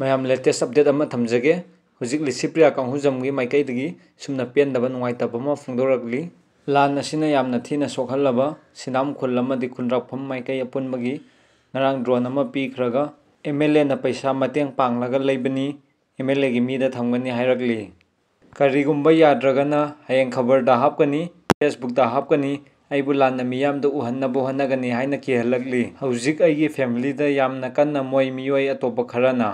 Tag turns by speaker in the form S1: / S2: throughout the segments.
S1: मैं latest update थमजगे हूँ लिसी प्रिया कौ हूजमी माइकई सूम पेंद नाइटम फोदी लान थी सोखल सिनाम खुल खुनराफम माइक अपुन की नर ड्रोन पीखर एम एल ए पैसा मत लेबनी एम एल ए की मीद थमगनी कारीगम याद्रगना हये खबर हापनी फेसबुक हापनी लान मियाद उहनबनी कहलगली फैमली कन् मो मो अटोप खरना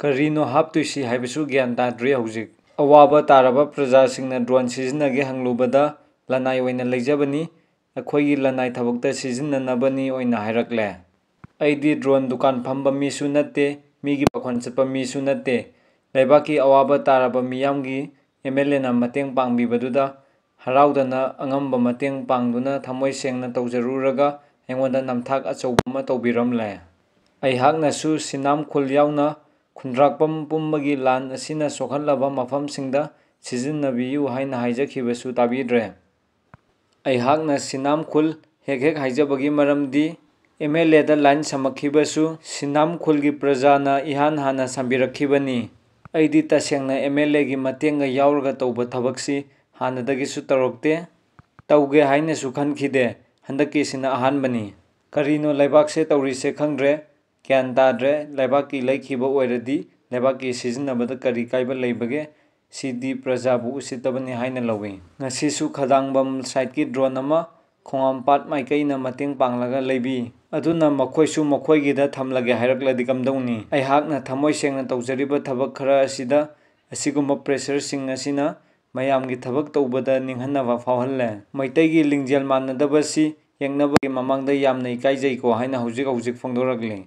S1: ꯀꯔꯤꯅꯣ ꯍꯥꯞꯇꯣꯏꯁꯤ ꯍꯥꯏꯕꯁꯨ ꯒ꯭ꯌꯥꯟ ꯇꯥꯗ꯭ꯔꯦ ꯍꯧꯖꯤꯛ ꯑꯋꯥꯕ ꯇꯥꯔꯕ ꯄ꯭ꯔꯖꯥꯁꯤꯡꯅ ꯗ꯭ꯔꯣꯟ ꯁꯤꯖꯤꯟꯅꯒꯦ ꯍꯪꯂꯨꯕꯗ ꯂꯅꯥꯏ ꯑꯣꯏꯅ ꯂꯩꯖꯕꯅꯤ ꯑꯩꯈꯣꯏꯒꯤ ꯂꯅꯥꯏ ꯊꯕꯛꯇ ꯁꯤꯖꯤꯟꯅꯅꯕꯅꯤ ꯑꯣꯏꯅ ꯍꯥꯏꯔꯛꯂꯦ ꯑꯩꯗꯤ ꯗ꯭ꯔꯣꯟ ꯗꯨꯀꯥꯟ ꯐꯝꯕ ꯃꯤꯁꯨ ꯅꯠꯇꯦ ꯃꯤꯒꯤ ꯄꯥꯈꯣꯟ ꯆꯠꯄ ꯃꯤꯁꯨ ꯅꯠꯇꯦ ꯂꯩꯕꯥꯛꯀꯤ ꯑꯋꯥꯕ ꯇꯥꯔꯕ ꯃꯤꯌꯥꯝꯒꯤ ꯑꯦꯝ ꯑꯦꯜ ꯑꯦꯅ ꯃꯇꯦꯡ ꯄꯥꯡꯕꯤꯕꯗꯨꯗ ꯍꯔꯥꯎꯗꯅ ꯑꯉꯝꯕ ꯃꯇꯦꯡ ꯄꯥꯡꯗꯨꯅ ꯊꯃꯣꯏ ꯁꯦꯡꯅ ꯇꯧꯖꯔꯨꯔꯒ ꯑꯩꯉꯣꯟꯗ ꯅꯝꯊꯥꯛ ꯑꯆꯧꯕ ꯑꯃ ꯇꯧꯕꯤꯔꯝꯂꯦ ꯑꯩꯍꯥꯛꯅꯁꯨ ꯁꯤꯅꯥꯝ ꯈꯨꯜ ꯌꯥꯎꯅ खुद्रापम की लान सोखल मफम सिजनबू ताद्रेनाम खुल हेक हेक हाइजी एम एल एद लाइन सामकनाम खुल की प्रजा इहान हाँ सामीरखनी तसेंगे एम एल ए की मतंग तब थी हादसे तौरते तौगे खनखीदे हंदी अहानी करीनो लेबा से तौरी से खंग्रे क्या तादे की लेबाक सिजनबद करी कैब लेबे प्रजाबू उसीबी है लवी खदांगबम साइड की ड्रोन खोम पाट माइन मैं पालाबी थमलगे हरकदी कमदनी थमय से तौजरीब थब खरगंब प्रेसर मैम की थब तब निहल मईत लिंजल मानदी यंगनबी ममद यामने इकाजेको है फोदरगली